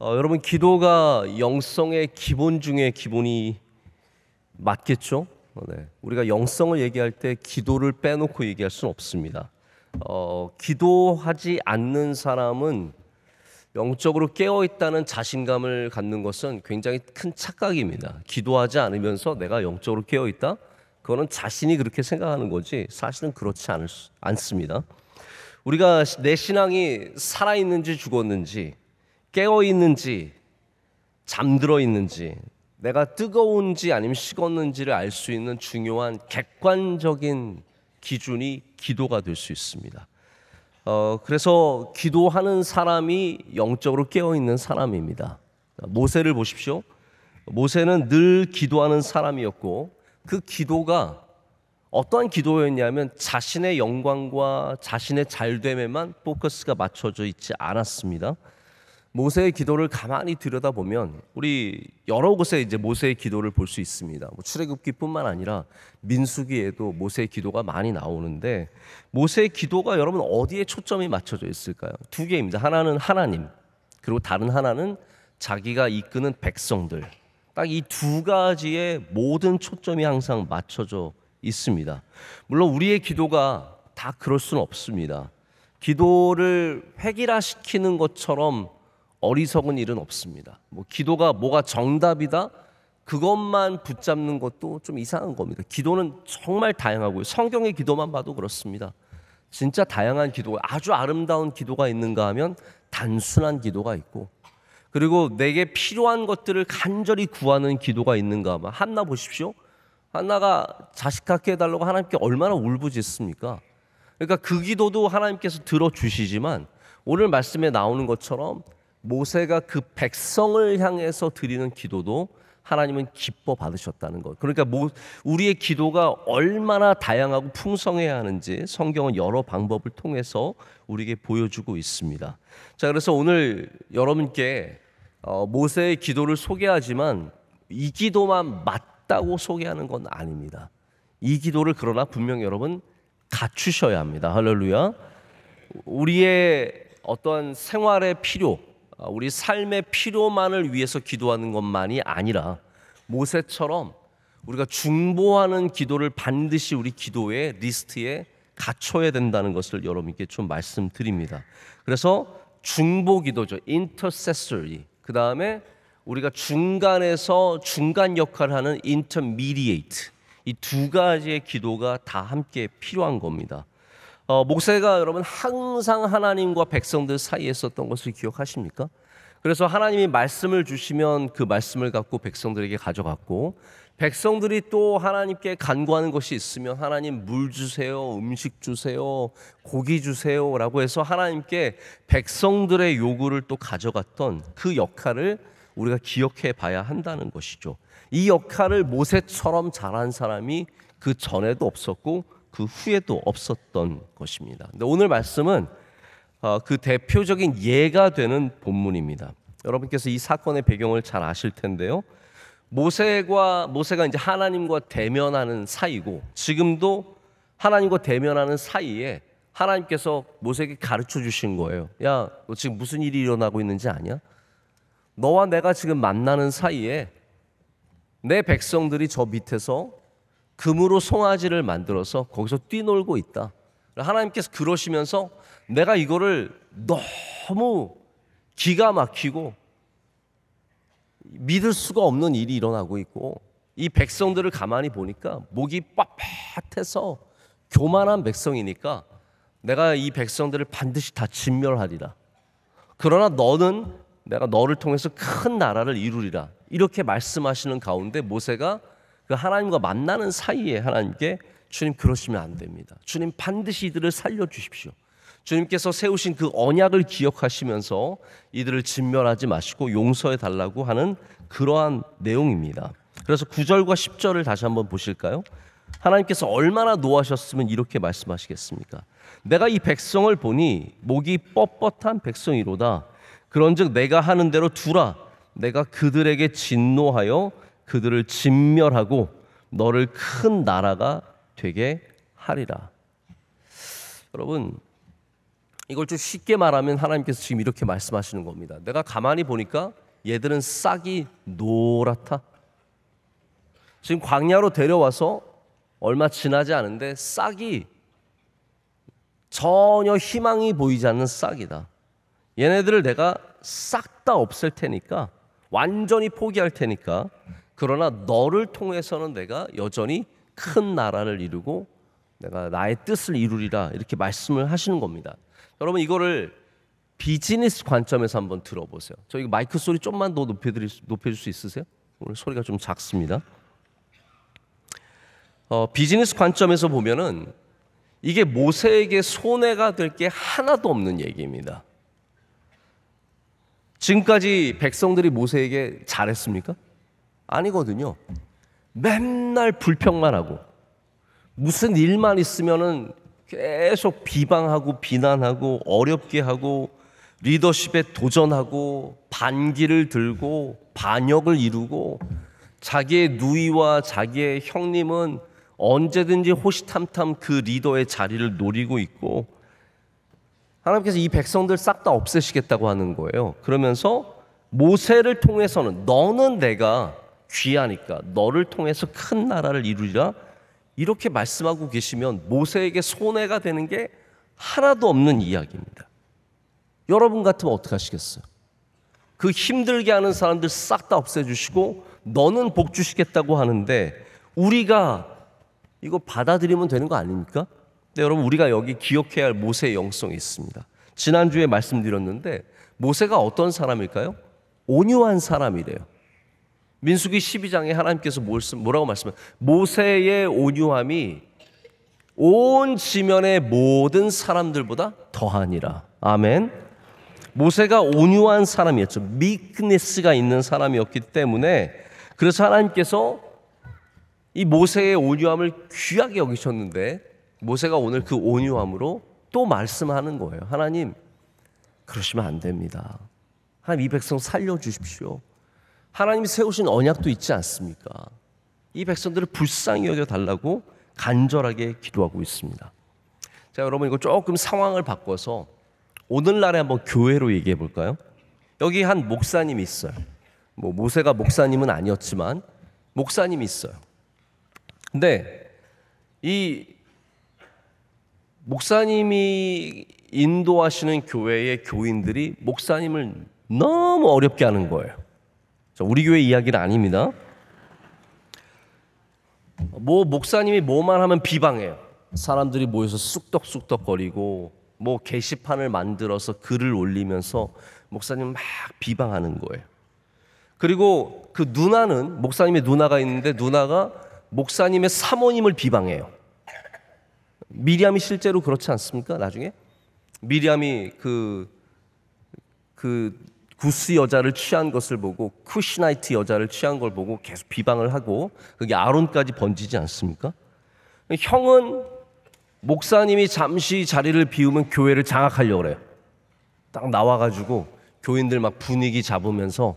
어, 여러분 기도가 영성의 기본 중에 기본이 맞겠죠? 어, 네. 우리가 영성을 얘기할 때 기도를 빼놓고 얘기할 수는 없습니다. 어, 기도하지 않는 사람은 영적으로 깨어 있다는 자신감을 갖는 것은 굉장히 큰 착각입니다. 기도하지 않으면서 내가 영적으로 깨어 있다? 그거는 자신이 그렇게 생각하는 거지 사실은 그렇지 않을 수, 않습니다. 우리가 내 신앙이 살아 있는지 죽었는지 깨어 있는지 잠들어 있는지 내가 뜨거운지 아니면 식었는지를 알 수 있는 중요한 객관적인 기준이 기도가 될 수 있습니다. 어, 그래서 기도하는 사람이 영적으로 깨어 있는 사람입니다. 모세를 보십시오. 모세는 늘 기도하는 사람이었고 그 기도가 어떠한 기도였냐면 자신의 영광과 자신의 잘됨에만 포커스가 맞춰져 있지 않았습니다. 모세의 기도를 가만히 들여다보면 우리 여러 곳에 이제 모세의 기도를 볼 수 있습니다. 뭐 출애굽기뿐만 아니라 민수기에도 모세의 기도가 많이 나오는데 모세의 기도가 여러분 어디에 초점이 맞춰져 있을까요? 두 개입니다. 하나는 하나님 그리고 다른 하나는 자기가 이끄는 백성들. 딱 이 두 가지의 모든 초점이 항상 맞춰져 있습니다. 물론 우리의 기도가 다 그럴 수는 없습니다. 기도를 획일화시키는 것처럼 어리석은 일은 없습니다. 뭐 기도가 뭐가 정답이다? 그것만 붙잡는 것도 좀 이상한 겁니다. 기도는 정말 다양하고요. 성경의 기도만 봐도 그렇습니다. 진짜 다양한 기도 아주 아름다운 기도가 있는가 하면 단순한 기도가 있고 그리고 내게 필요한 것들을 간절히 구하는 기도가 있는가 하면 한나 보십시오. 한나가 자식 갖게 해달라고 하나님께 얼마나 울부짖습니까? 그러니까 그 기도도 하나님께서 들어주시지만 오늘 말씀에 나오는 것처럼 모세가 그 백성을 향해서 드리는 기도도 하나님은 기뻐 받으셨다는 것. 그러니까 우리의 기도가 얼마나 다양하고 풍성해야 하는지 성경은 여러 방법을 통해서 우리에게 보여주고 있습니다. 자, 그래서 오늘 여러분께 어, 모세의 기도를 소개하지만 이 기도만 맞다고 소개하는 건 아닙니다. 이 기도를 그러나 분명 여러분 갖추셔야 합니다. 할렐루야. 우리의 어떠한 생활의 필요, 아, 우리 삶의 필요만을 위해서 기도하는 것만이 아니라 모세처럼 우리가 중보하는 기도를 반드시 우리 기도의 리스트에 갖춰야 된다는 것을 여러분께 좀 말씀드립니다. 그래서 중보 기도죠. intercessory. 그 다음에 우리가 중간에서 중간 역할을 하는 intermediate. 이 두 가지의 기도가 다 함께 필요한 겁니다. 어, 모세가 여러분 항상 하나님과 백성들 사이에 있었던 것을 기억하십니까? 그래서 하나님이 말씀을 주시면 그 말씀을 갖고 백성들에게 가져갔고 백성들이 또 하나님께 간구하는 것이 있으면 하나님 물 주세요, 음식 주세요, 고기 주세요라고 해서 하나님께 백성들의 요구를 또 가져갔던 그 역할을 우리가 기억해 봐야 한다는 것이죠. 이 역할을 모세처럼 잘한 사람이 그 전에도 없었고 그 후에도 없었던 것입니다. 근데 오늘 말씀은 어, 그 대표적인 예가 되는 본문입니다. 여러분께서 이 사건의 배경을 잘 아실 텐데요. 모세와 모세가 이제 하나님과 대면하는 사이고 지금도 하나님과 대면하는 사이에 하나님께서 모세에게 가르쳐 주신 거예요. 야, 너 지금 무슨 일이 일어나고 있는지 아냐? 너와 내가 지금 만나는 사이에 내 백성들이 저 밑에서 금으로 송아지를 만들어서 거기서 뛰놀고 있다. 하나님께서 그러시면서 내가 이거를 너무 기가 막히고 믿을 수가 없는 일이 일어나고 있고 이 백성들을 가만히 보니까 목이 빳빳해서 교만한 백성이니까 내가 이 백성들을 반드시 다 진멸하리라. 그러나 너는 내가 너를 통해서 큰 나라를 이루리라. 이렇게 말씀하시는 가운데 모세가 그 하나님과 만나는 사이에 하나님께 주님 그러시면 안 됩니다. 주님 반드시 이들을 살려 주십시오. 주님께서 세우신 그 언약을 기억하시면서 이들을 진멸하지 마시고 용서해 달라고 하는 그러한 내용입니다. 그래서 9절과 10절을 다시 한번 보실까요? 하나님께서 얼마나 노하셨으면 이렇게 말씀하시겠습니까? 내가 이 백성을 보니 목이 뻣뻣한 백성이로다. 그런즉 내가 하는 대로 두라. 내가 그들에게 진노하여 그들을 진멸하고 너를 큰 나라가 되게 하리라. 여러분, 이걸 좀 쉽게 말하면 하나님께서 지금 이렇게 말씀하시는 겁니다. 내가 가만히 보니까 얘들은 싹이 노랗다. 지금 광야로 데려와서 얼마 지나지 않은데 싹이 전혀 희망이 보이지 않는 싹이다. 얘네들을 내가 싹 다 없앨 테니까 완전히 포기할 테니까 그러나 너를 통해서는 내가 여전히 큰 나라를 이루고 내가 나의 뜻을 이루리라 이렇게 말씀을 하시는 겁니다. 여러분 이거를 비즈니스 관점에서 한번 들어보세요. 저희 마이크 소리 좀만 더 높여드릴 수, 높여줄 수 있으세요? 오늘 소리가 좀 작습니다. 어, 비즈니스 관점에서 보면은 이게 모세에게 손해가 될 게 하나도 없는 얘기입니다. 지금까지 백성들이 모세에게 잘했습니까? 아니거든요. 맨날 불평만 하고 무슨 일만 있으면은 계속 비방하고 비난하고 어렵게 하고 리더십에 도전하고 반기를 들고 반역을 이루고 자기의 누이와 자기의 형님은 언제든지 호시탐탐 그 리더의 자리를 노리고 있고 하나님께서 이 백성들 싹 다 없애시겠다고 하는 거예요. 그러면서 모세를 통해서는 너는 내가 귀하니까 너를 통해서 큰 나라를 이루리라 이렇게 말씀하고 계시면 모세에게 손해가 되는 게 하나도 없는 이야기입니다. 여러분 같으면 어떻게 하시겠어요? 그 힘들게 하는 사람들 싹 다 없애주시고 너는 복 주시겠다고 하는데 우리가 이거 받아들이면 되는 거 아닙니까? 근데 여러분 우리가 여기 기억해야 할 모세의 영성이 있습니다. 지난주에 말씀드렸는데 모세가 어떤 사람일까요? 온유한 사람이래요. 민수기 12장에 하나님께서 뭐라고 말씀해? 모세의 온유함이 온 지면의 모든 사람들보다 더하니라. 아멘. 모세가 온유한 사람이었죠. 미크네스가 있는 사람이었기 때문에 그래서 하나님께서 이 모세의 온유함을 귀하게 여기셨는데 모세가 오늘 그 온유함으로 또 말씀하는 거예요. 하나님, 그러시면 안 됩니다. 하나님 이 백성 살려주십시오. 하나님이 세우신 언약도 있지 않습니까? 이 백성들을 불쌍히 여겨 달라고 간절하게 기도하고 있습니다. 자, 여러분 이거 조금 상황을 바꿔서 오늘날에 한번 교회로 얘기해 볼까요? 여기 한 목사님이 있어요. 뭐 모세가 목사님은 아니었지만 목사님이 있어요. 근데 이 목사님이 인도하시는 교회의 교인들이 목사님을 너무 어렵게 하는 거예요. 우리 교회 이야기는 아닙니다. 뭐 목사님이 뭐만 하면 비방해요. 사람들이 모여서 쑥덕쑥덕거리고 뭐 게시판을 만들어서 글을 올리면서 목사님 막 비방하는 거예요. 그리고 그 누나는 목사님의 누나가 있는데 누나가 목사님의 사모님을 비방해요. 미리암이 실제로 그렇지 않습니까? 나중에 미리암이 그그 그, 그 구스 여자를 취한 것을 보고 쿠시나이트 여자를 취한 걸 보고 계속 비방을 하고 그게 아론까지 번지지 않습니까? 형은 목사님이 잠시 자리를 비우면 교회를 장악하려고 그래요. 딱 나와가지고 교인들 막 분위기 잡으면서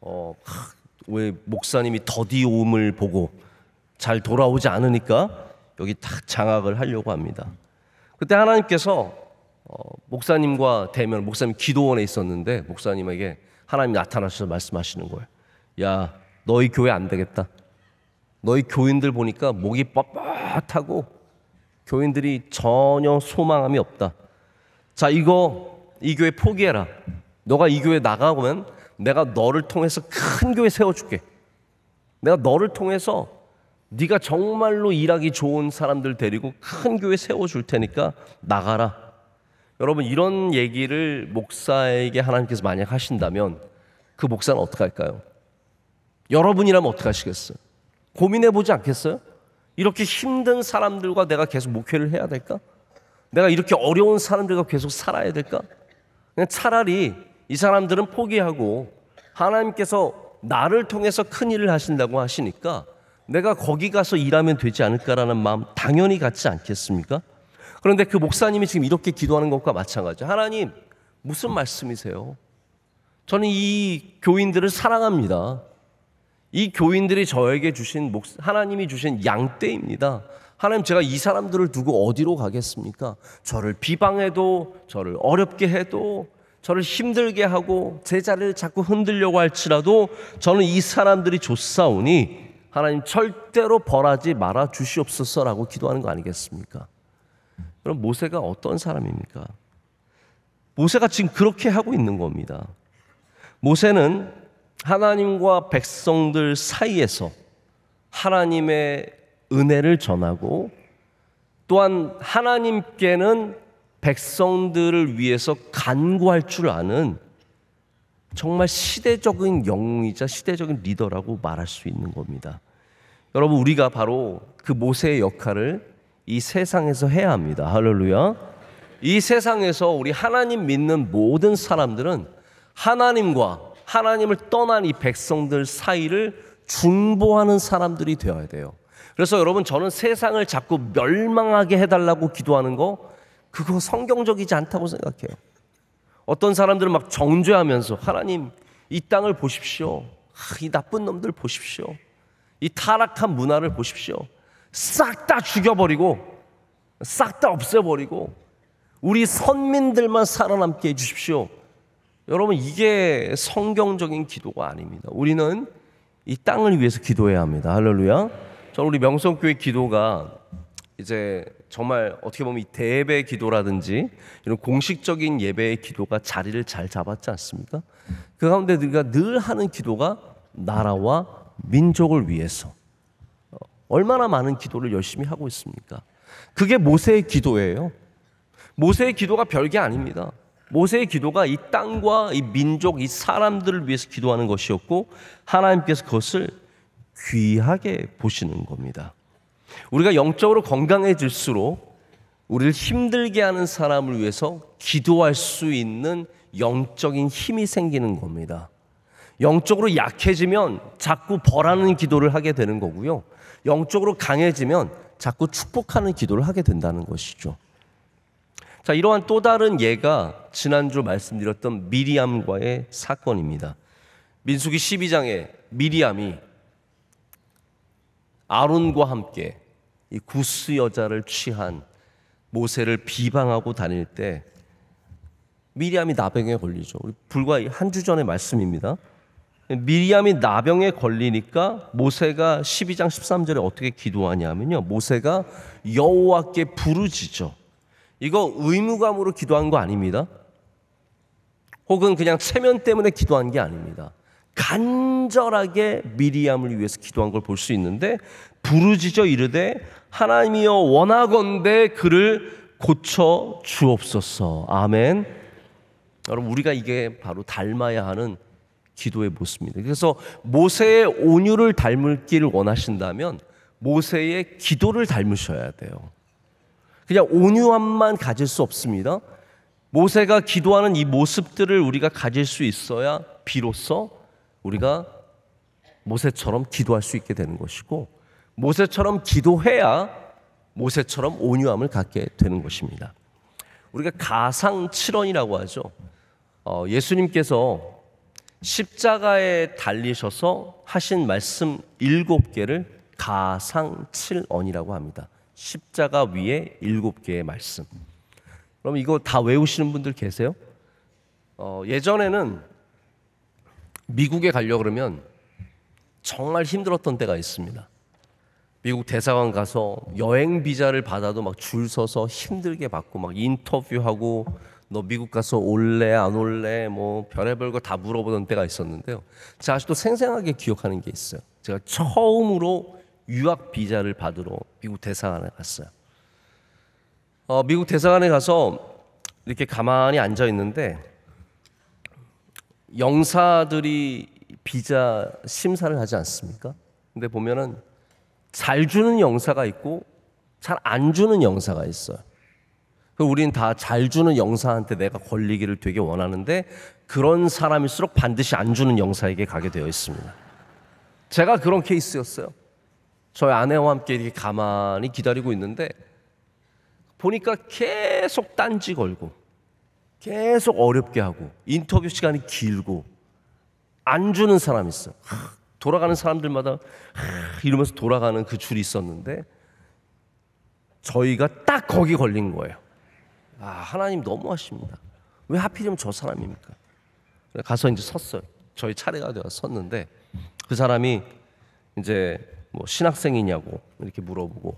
어, 왜 목사님이 더디움을 보고 잘 돌아오지 않으니까 여기 탁 장악을 하려고 합니다. 그때 하나님께서 어, 목사님과 대면 목사님 기도원에 있었는데 목사님에게 하나님 이 나타나셔서 말씀하시는 거예요. 야, 너희 교회 안 되겠다. 너희 교인들 보니까 목이 뻣뻣하고 교인들이 전혀 소망함이 없다. 자, 이거 이 교회 포기해라. 너가 이 교회 나가면 내가 너를 통해서 큰 교회 세워줄게. 내가 너를 통해서 네가 정말로 일하기 좋은 사람들 데리고 큰 교회 세워줄 테니까 나가라. 여러분 이런 얘기를 목사에게 하나님께서 만약 하신다면 그 목사는 어떻게 할까요? 여러분이라면 어떻게 하시겠어요? 고민해 보지 않겠어요? 이렇게 힘든 사람들과 내가 계속 목회를 해야 될까? 내가 이렇게 어려운 사람들과 계속 살아야 될까? 그냥 차라리 이 사람들은 포기하고 하나님께서 나를 통해서 큰 일을 하신다고 하시니까 내가 거기 가서 일하면 되지 않을까라는 마음 당연히 갖지 않겠습니까? 그런데 그 목사님이 지금 이렇게 기도하는 것과 마찬가지. 하나님, 무슨 말씀이세요? 저는 이 교인들을 사랑합니다. 이 교인들이 저에게 주신 목, 하나님이 주신 양떼입니다. 하나님 제가 이 사람들을 두고 어디로 가겠습니까? 저를 비방해도 저를 어렵게 해도 저를 힘들게 하고 제자를 자꾸 흔들려고 할지라도 저는 이 사람들이 좋사오니 하나님 절대로 벌하지 말아 주시옵소서라고 기도하는 거 아니겠습니까? 그럼 모세가 어떤 사람입니까? 모세가 지금 그렇게 하고 있는 겁니다. 모세는 하나님과 백성들 사이에서 하나님의 은혜를 전하고 또한 하나님께는 백성들을 위해서 간구할 줄 아는 정말 시대적인 영웅이자 시대적인 리더라고 말할 수 있는 겁니다. 여러분, 우리가 바로 그 모세의 역할을 이 세상에서 해야 합니다. 할렐루야. 이 세상에서 우리 하나님 믿는 모든 사람들은 하나님과 하나님을 떠난 이 백성들 사이를 중보하는 사람들이 되어야 돼요. 그래서 여러분 저는 세상을 자꾸 멸망하게 해달라고 기도하는 거 그거 성경적이지 않다고 생각해요. 어떤 사람들은 막 정죄하면서 하나님 이 땅을 보십시오. 아, 이 나쁜 놈들 보십시오. 이 타락한 문화를 보십시오. 싹다 죽여버리고 싹 다 없애버리고 우리 선민들만 살아남게 해주십시오. 여러분 이게 성경적인 기도가 아닙니다. 우리는 이 땅을 위해서 기도해야 합니다. 할렐루야. 저 우리 명성교회 기도가 이제 정말 어떻게 보면 이 대배 기도라든지 이런 공식적인 예배의 기도가 자리를 잘 잡았지 않습니까? 그 가운데 우리가 늘 하는 기도가 나라와 민족을 위해서 얼마나 많은 기도를 열심히 하고 있습니까? 그게 모세의 기도예요. 모세의 기도가 별게 아닙니다. 모세의 기도가 이 땅과 이 민족, 이 사람들을 위해서 기도하는 것이었고 하나님께서 그것을 귀하게 보시는 겁니다. 우리가 영적으로 건강해질수록 우리를 힘들게 하는 사람을 위해서 기도할 수 있는 영적인 힘이 생기는 겁니다. 영적으로 약해지면 자꾸 벌하는 기도를 하게 되는 거고요. 영적으로 강해지면 자꾸 축복하는 기도를 하게 된다는 것이죠. 자, 이러한 또 다른 예가 지난주 말씀드렸던 미리암과의 사건입니다. 민수기 12장에 미리암이 아론과 함께 이 구스 여자를 취한 모세를 비방하고 다닐 때 미리암이 나병에 걸리죠. 불과 한 주 전의 말씀입니다. 미리암이 나병에 걸리니까 모세가 12장 13절에 어떻게 기도하냐면요. 모세가 여호와께 부르짖죠. 이거 의무감으로 기도한 거 아닙니다. 혹은 그냥 체면 때문에 기도한 게 아닙니다. 간절하게 미리암을 위해서 기도한 걸 볼 수 있는데 부르짖어 이르되 하나님이여 원하건대 그를 고쳐 주옵소서. 아멘. 여러분 우리가 이게 바로 닮아야 하는 기도의 모습입니다. 그래서 모세의 온유를 닮기를 을 원하신다면 모세의 기도를 닮으셔야 돼요. 그냥 온유함만 가질 수 없습니다. 모세가 기도하는 이 모습들을 우리가 가질 수 있어야 비로소 우리가 모세처럼 기도할 수 있게 되는 것이고 모세처럼 기도해야 모세처럼 온유함을 갖게 되는 것입니다. 우리가 가상 칠원이라고 하죠. 어, 예수님께서 십자가에 달리셔서 하신 말씀 일곱 개를 가상칠언이라고 합니다. 십자가 위에 일곱 개의 말씀. 그럼 이거 다 외우시는 분들 계세요? 어, 예전에는 미국에 가려 그러면 정말 힘들었던 때가 있습니다. 미국 대사관 가서 여행 비자를 받아도 막 줄 서서 힘들게 받고 막 인터뷰하고 너 미국 가서 올래 안 올래 뭐 별의별 거 다 물어보던 때가 있었는데요. 제가 아직도 생생하게 기억하는 게 있어요. 제가 처음으로 유학 비자를 받으러 미국 대사관에 갔어요. 어, 미국 대사관에 가서 이렇게 가만히 앉아 있는데 영사들이 비자 심사를 하지 않습니까? 근데 보면은 잘 주는 영사가 있고 잘 안 주는 영사가 있어요. 그 우리는 다 잘 주는 영사한테 내가 걸리기를 되게 원하는데 그런 사람일수록 반드시 안 주는 영사에게 가게 되어 있습니다. 제가 그런 케이스였어요. 저희 아내와 함께 이렇게 가만히 기다리고 있는데 보니까 계속 딴지 걸고 계속 어렵게 하고 인터뷰 시간이 길고 안 주는 사람 있어. 돌아가는 사람들마다 이러면서 돌아가는 그 줄이 있었는데 저희가 딱 거기 걸린 거예요. 아 하나님 너무하십니다. 왜 하필이면 저 사람입니까? 가서 이제 섰어요. 저희 차례가 되어 섰는데 그 사람이 이제 뭐 신학생이냐고 이렇게 물어보고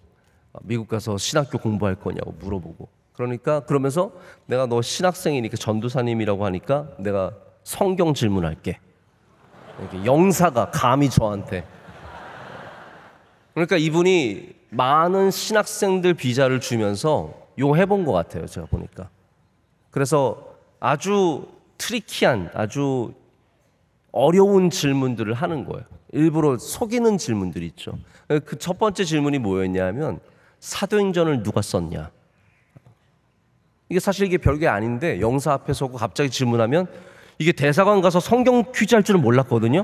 어, 미국 가서 신학교 공부할 거냐고 물어보고 그러니까 그러면서 내가 너 신학생이니까 전도사님이라고 하니까 내가 성경 질문할게. 이렇게 영사가 감히 저한테. 그러니까 이분이 많은 신학생들 비자를 주면서 요 해본 것 같아요. 제가 보니까. 그래서 아주 트리키한 아주 어려운 질문들을 하는 거예요. 일부러 속이는 질문들이 있죠. 그 첫 번째 질문이 뭐였냐면 사도행전을 누가 썼냐. 이게 사실 이게 별게 아닌데 영사 앞에 서고 갑자기 질문하면 이게 대사관 가서 성경 퀴즈 할 줄은 몰랐거든요.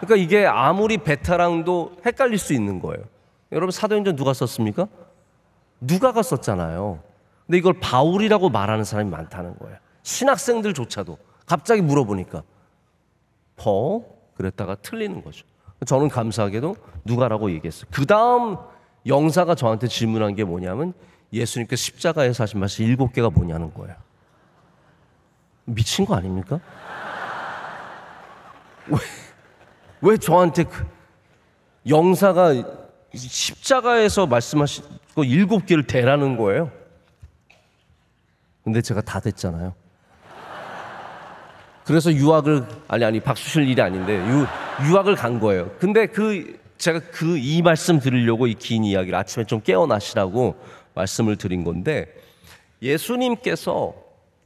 그러니까 이게 아무리 베테랑도 헷갈릴 수 있는 거예요. 여러분 사도행전 누가 썼습니까? 누가가 썼잖아요. 근데 이걸 바울이라고 말하는 사람이 많다는 거예요. 신학생들조차도 갑자기 물어보니까 버 뭐? 그랬다가 틀리는 거죠. 저는 감사하게도 누가라고 얘기했어요. 그 다음 영사가 저한테 질문한 게 뭐냐면 예수님께 십자가에서 하신 말씀 일곱 개가 뭐냐는 거예요. 미친 거 아닙니까? 왜, 왜 저한테 그 영사가 십자가에서 말씀하시고 일곱 개를 대라는 거예요. 근데 제가 다 됐잖아요. 그래서 유학을 아니 아니 박수 칠 일이 아닌데 유, 유학을 간 거예요. 근데 그 제가 그 이 말씀 드리려고 이 긴 이야기를 아침에 좀 깨어나시라고 말씀을 드린 건데 예수님께서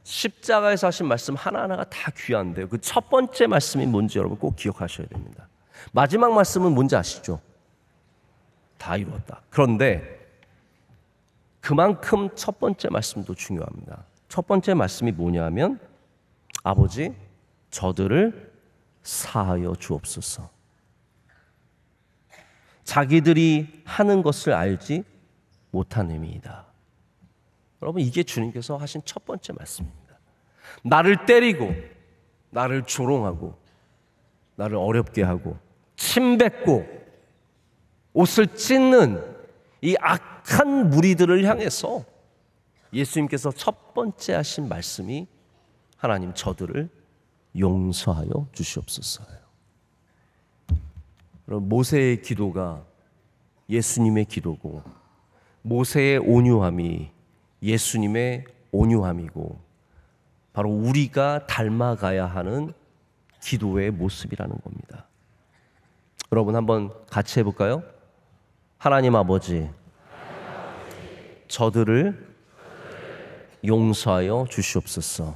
십자가에서 하신 말씀 하나하나가 다 귀한데요. 그 첫 번째 말씀이 뭔지 여러분 꼭 기억하셔야 됩니다. 마지막 말씀은 뭔지 아시죠? 다 이루었다. 그런데 그만큼 첫 번째 말씀도 중요합니다. 첫 번째 말씀이 뭐냐면 아버지 저들을 사하여 주옵소서. 자기들이 하는 것을 알지 못한 의미이다. 여러분 이게 주님께서 하신 첫 번째 말씀입니다. 나를 때리고 나를 조롱하고 나를 어렵게 하고 침뱉고 옷을 찢는 이 악한 무리들을 향해서 예수님께서 첫 번째 하신 말씀이 하나님 저들을 용서하여 주시옵소서예요. 모세의 기도가 예수님의 기도고 모세의 온유함이 예수님의 온유함이고 바로 우리가 닮아가야 하는 기도의 모습이라는 겁니다. 여러분 한번 같이 해볼까요? 하나님 아버지, 저들을 용서하여 주시옵소서.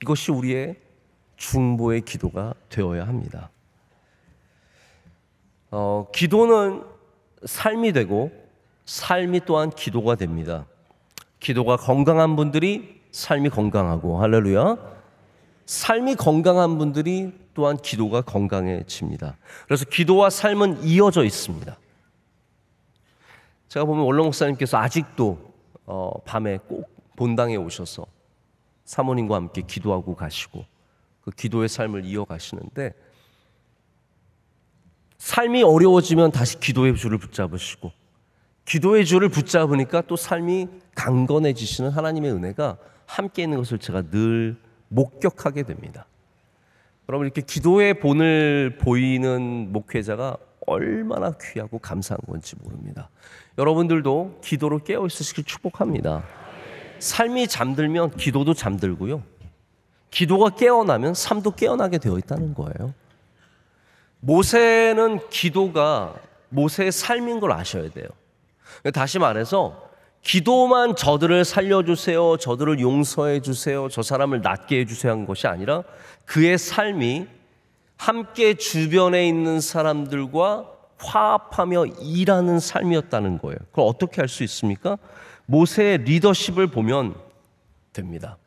이것이 우리의 중보의 기도가 되어야 합니다. 어, 기도는 삶이 되고 삶이 또한 기도가 됩니다. 기도가 건강한 분들이 삶이 건강하고 할렐루야. 삶이 건강한 분들이 또한 기도가 건강해집니다. 그래서 기도와 삶은 이어져 있습니다. 제가 보면 원로 목사님께서 아직도 어, 밤에 꼭 본당에 오셔서 사모님과 함께 기도하고 가시고 그 기도의 삶을 이어가시는데 삶이 어려워지면 다시 기도의 줄을 붙잡으시고 기도의 줄을 붙잡으니까 또 삶이 강건해지시는 하나님의 은혜가 함께 있는 것을 제가 늘 목격하게 됩니다. 여러분 이렇게 기도의 본을 보이는 목회자가 얼마나 귀하고 감사한 건지 모릅니다. 여러분들도 기도로 깨어 있으시길 축복합니다. 삶이 잠들면 기도도 잠들고요. 기도가 깨어나면 삶도 깨어나게 되어 있다는 거예요. 모세는 기도가 모세의 삶인 걸 아셔야 돼요. 다시 말해서 기도만 저들을 살려주세요. 저들을 용서해 주세요. 저 사람을 낫게 해주세요. 한 것이 아니라 그의 삶이 함께 주변에 있는 사람들과 화합하며 일하는 삶이었다는 거예요. 그걸 어떻게 할 수 있습니까? 모세의 리더십을 보면 됩니다.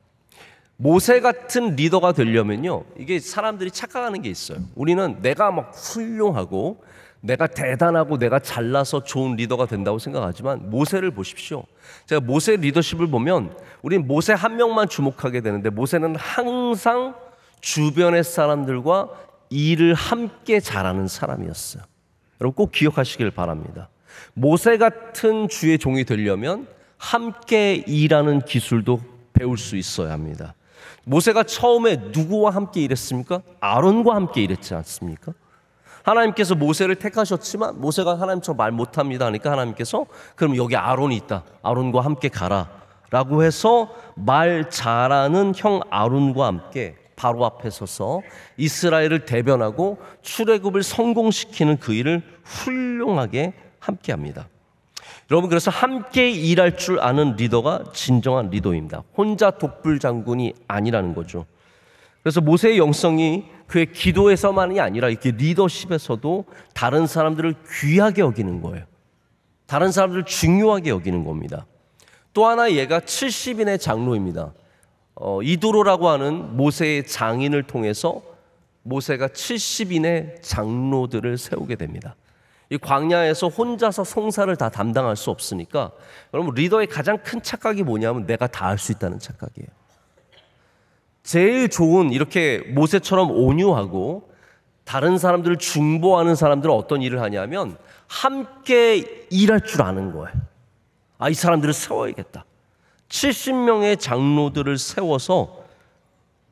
모세 같은 리더가 되려면요. 이게 사람들이 착각하는 게 있어요. 우리는 내가 막 훌륭하고 내가 대단하고 내가 잘나서 좋은 리더가 된다고 생각하지만 모세를 보십시오. 제가 모세 리더십을 보면 우린 모세 한 명만 주목하게 되는데 모세는 항상 주변의 사람들과 일을 함께 잘하는 사람이었어요. 여러분 꼭 기억하시길 바랍니다. 모세 같은 주의 종이 되려면 함께 일하는 기술도 배울 수 있어야 합니다. 모세가 처음에 누구와 함께 일했습니까? 아론과 함께 일했지 않습니까? 하나님께서 모세를 택하셨지만 모세가 하나님처럼 말 못합니다 하니까 하나님께서 그럼 여기 아론이 있다. 아론과 함께 가라. 라고 해서 말 잘하는 형 아론과 함께 바로 앞에 서서 이스라엘을 대변하고 출애굽을 성공시키는 그 일을 훌륭하게 함께 합니다. 여러분 그래서 함께 일할 줄 아는 리더가 진정한 리더입니다. 혼자 독불 장군이 아니라는 거죠. 그래서 모세의 영성이 그의 기도에서만이 아니라 이렇게 리더십에서도 다른 사람들을 귀하게 여기는 거예요. 다른 사람들을 중요하게 여기는 겁니다. 또 하나 얘가 70인의 장로입니다. 어, 이도로라고 하는 모세의 장인을 통해서 모세가 70인의 장로들을 세우게 됩니다. 이 광야에서 혼자서 송사를 다 담당할 수 없으니까 여러분 리더의 가장 큰 착각이 뭐냐면 내가 다 할 수 있다는 착각이에요. 제일 좋은 이렇게 모세처럼 온유하고 다른 사람들을 중보하는 사람들은 어떤 일을 하냐면 함께 일할 줄 아는 거예요. 아, 이 사람들을 세워야겠다. 70명의 장로들을 세워서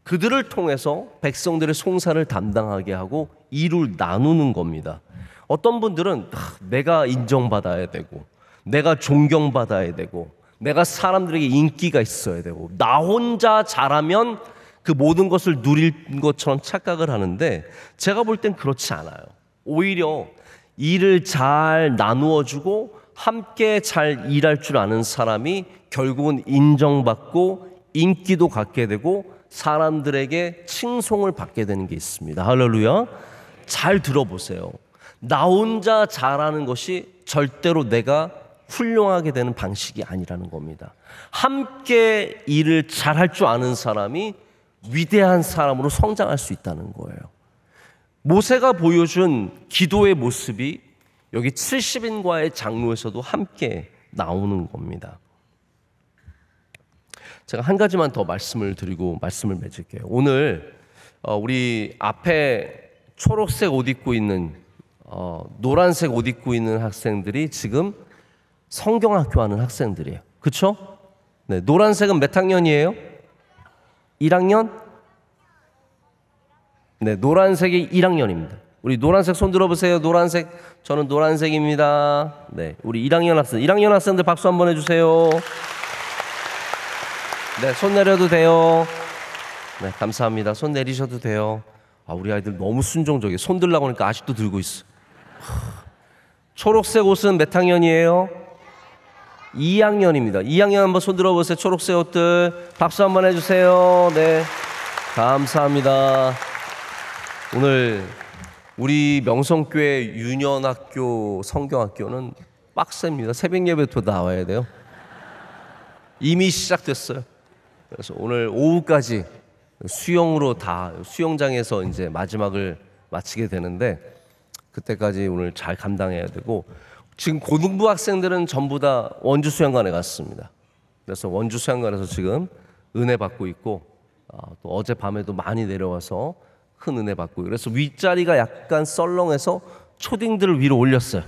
그들을 통해서 백성들의 송사를 담당하게 하고 일을 나누는 겁니다. 어떤 분들은 아, 내가 인정받아야 되고, 내가 존경받아야 되고, 내가 사람들에게 인기가 있어야 되고, 나 혼자 잘하면 그 모든 것을 누릴 것처럼 착각을 하는데 제가 볼 땐 그렇지 않아요. 오히려 일을 잘 나누어 주고 함께 잘 일할 줄 아는 사람이 결국은 인정받고 인기도 갖게 되고 사람들에게 칭송을 받게 되는 게 있습니다. 할렐루야. 잘 들어보세요. 나 혼자 잘하는 것이 절대로 내가 훌륭하게 되는 방식이 아니라는 겁니다. 함께 일을 잘할 줄 아는 사람이 위대한 사람으로 성장할 수 있다는 거예요. 모세가 보여준 기도의 모습이 여기 70인과의 장로에서도 함께 나오는 겁니다. 제가 한 가지만 더 말씀을 드리고 말씀을 맺을게요. 오늘 어, 우리 앞에 초록색 옷 입고 있는 어, 노란색 옷 입고 있는 학생들이 지금 성경학교 하는 학생들이에요. 그렇죠? 네, 노란색은 몇 학년이에요? 1학년? 네, 노란색이 1학년입니다. 우리 노란색 손 들어보세요. 노란색. 저는 노란색입니다. 네, 우리 1학년 학생. 1학년 학생들 박수 한번 해주세요. 네, 손 내려도 돼요. 네, 감사합니다. 손 내리셔도 돼요. 아, 우리 아이들 너무 순종적이에요. 손 들라고 하니까 아직도 들고 있어. 초록색 옷은 몇 학년이에요? 2학년입니다. 2학년 한번 손 들어보세요. 초록색 옷들. 박수 한번 해주세요. 네. 감사합니다. 오늘 우리 명성교회 유년학교 성경학교는 빡셉니다. 새벽 예배부터 나와야 돼요. 이미 시작됐어요. 그래서 오늘 오후까지 수영으로 다 수영장에서 이제 마지막을 마치게 되는데 그때까지 오늘 잘 감당해야 되고 지금 고등부 학생들은 전부 다 원주 수양관에 갔습니다. 그래서 원주 수양관에서 지금 은혜 받고 있고 아, 또 어젯밤에도 많이 내려와서 큰 은혜 받고 그래서 윗자리가 약간 썰렁해서 초딩들을 위로 올렸어요.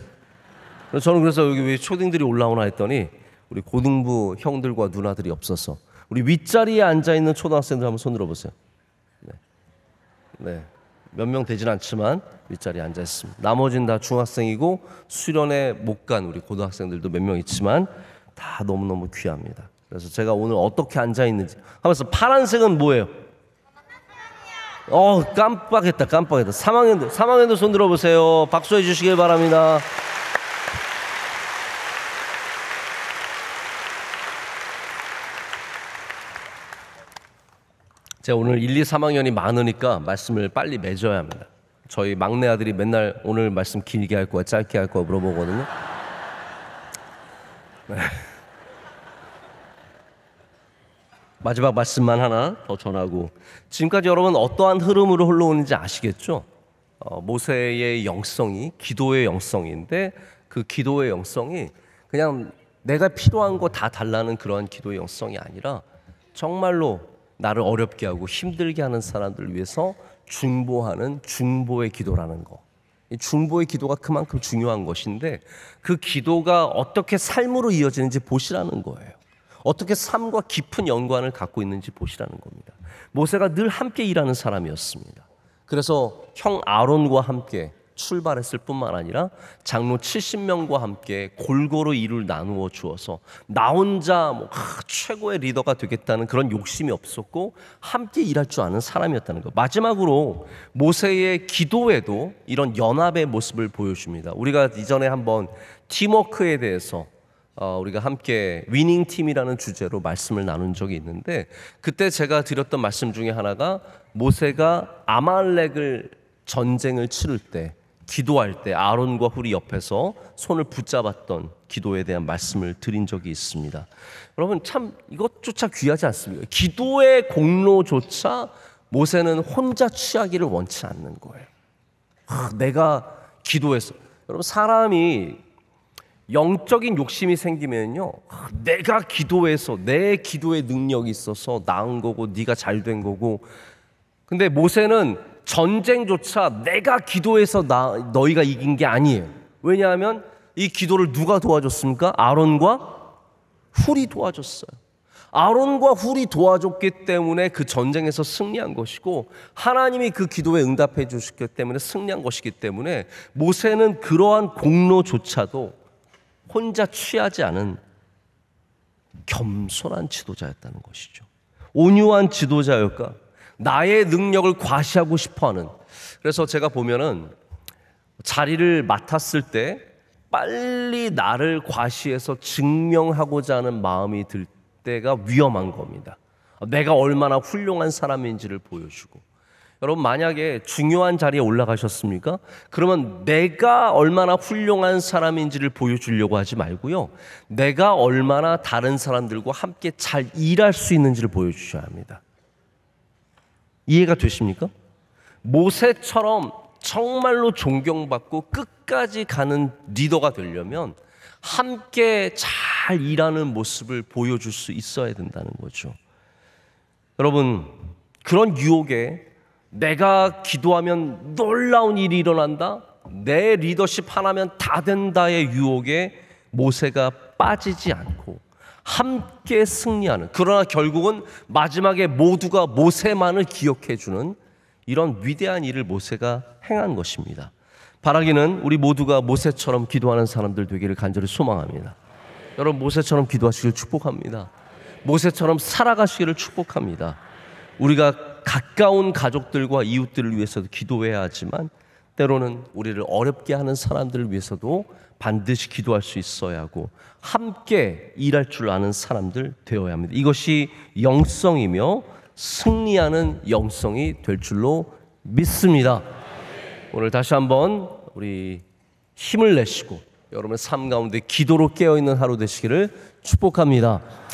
그래서 저는 그래서 여기 왜 초딩들이 올라오나 했더니 우리 고등부 형들과 누나들이 없어서 우리 윗자리에 앉아 있는 초등학생들 한번 손 들어보세요. 네. 네. 몇명 되진 않지만 윗자리에 앉아 있습니다. 나머지는 다 중학생이고 수련회 못 간 우리 고등학생들도 몇 명 있지만 다 너무너무 귀합니다. 그래서 제가 오늘 어떻게 앉아 있는지 하면서 파란색은 뭐예요? 어 깜빡했다 깜빡했다 3학년들 3학년들 손 들어보세요 박수해 주시길 바랍니다 제가 오늘 1, 2, 3학년이 많으니까 말씀을 빨리 맺어야 합니다. 저희 막내 아들이 맨날 오늘 말씀 길게 할 거야, 짧게 할 거야 물어보거든요. 네. 마지막 말씀만 하나 더 전하고 지금까지 여러분 어떠한 흐름으로 흘러오는지 아시겠죠? 어, 모세의 영성이 기도의 영성인데 그 기도의 영성이 그냥 내가 필요한 거 다 달라는 그러한 기도의 영성이 아니라 정말로 나를 어렵게 하고 힘들게 하는 사람들 을 위해서 중보하는 중보의 기도라는 거. 이 중보의 기도가 그만큼 중요한 것인데 그 기도가 어떻게 삶으로 이어지는지 보시라는 거예요. 어떻게 삶과 깊은 연관을 갖고 있는지 보시라는 겁니다. 모세가 늘 함께 일하는 사람이었습니다. 그래서 형 아론과 함께 출발했을 뿐만 아니라 장로 70명과 함께 골고루 일을 나누어 주어서 나 혼자 뭐, 최고의 리더가 되겠다는 그런 욕심이 없었고 함께 일할 줄 아는 사람이었다는 것. 마지막으로 모세의 기도에도 이런 연합의 모습을 보여줍니다. 우리가 이전에 한번 팀워크에 대해서 어, 우리가 함께 위닝 팀이라는 주제로 말씀을 나눈 적이 있는데 그때 제가 드렸던 말씀 중에 하나가 모세가 아말렉을 전쟁을 치를 때 기도할 때 아론과 훌리 옆에서 손을 붙잡았던 기도에 대한 말씀을 드린 적이 있습니다. 여러분 참 이것조차 귀하지 않습니까? 기도의 공로조차 모세는 혼자 취하기를 원치 않는 거예요. 아, 내가 기도했어. 여러분 사람이 영적인 욕심이 생기면요, 아, 내가 기도해서 내 기도의 능력이 있어서 나은 거고 네가 잘 된 거고. 근데 모세는 전쟁조차 내가 기도해서 나, 너희가 이긴 게 아니에요. 왜냐하면 이 기도를 누가 도와줬습니까? 아론과 훌이 도와줬어요. 아론과 훌이 도와줬기 때문에 그 전쟁에서 승리한 것이고 하나님이 그 기도에 응답해 주셨기 때문에 승리한 것이기 때문에 모세는 그러한 공로조차도 혼자 취하지 않은 겸손한 지도자였다는 것이죠. 온유한 지도자였까 나의 능력을 과시하고 싶어 하는. 그래서 제가 보면은 자리를 맡았을 때 빨리 나를 과시해서 증명하고자 하는 마음이 들 때가 위험한 겁니다. 내가 얼마나 훌륭한 사람인지를 보여주고. 여러분, 만약에 중요한 자리에 올라가셨습니까? 그러면 내가 얼마나 훌륭한 사람인지를 보여주려고 하지 말고요. 내가 얼마나 다른 사람들과 함께 잘 일할 수 있는지를 보여주셔야 합니다. 이해가 되십니까? 모세처럼 정말로 존경받고 끝까지 가는 리더가 되려면 함께 잘 일하는 모습을 보여줄 수 있어야 된다는 거죠. 여러분, 그런 유혹에 내가 기도하면 놀라운 일이 일어난다? 내 리더십 하나면 다 된다의 유혹에 모세가 빠지지 않고 함께 승리하는 그러나 결국은 마지막에 모두가 모세만을 기억해 주는 이런 위대한 일을 모세가 행한 것입니다. 바라기는 우리 모두가 모세처럼 기도하는 사람들 되기를 간절히 소망합니다. 여러분 모세처럼 기도하시길 축복합니다. 모세처럼 살아가시기를 축복합니다. 우리가 가까운 가족들과 이웃들을 위해서도 기도해야 하지만 때로는 우리를 어렵게 하는 사람들을 위해서도 반드시 기도할 수 있어야 하고 함께 일할 줄 아는 사람들 되어야 합니다. 이것이 영성이며 승리하는 영성이 될 줄로 믿습니다. 오늘 다시 한번 우리 힘을 내시고 여러분의 삶 가운데 기도로 깨어있는 하루 되시기를 축복합니다.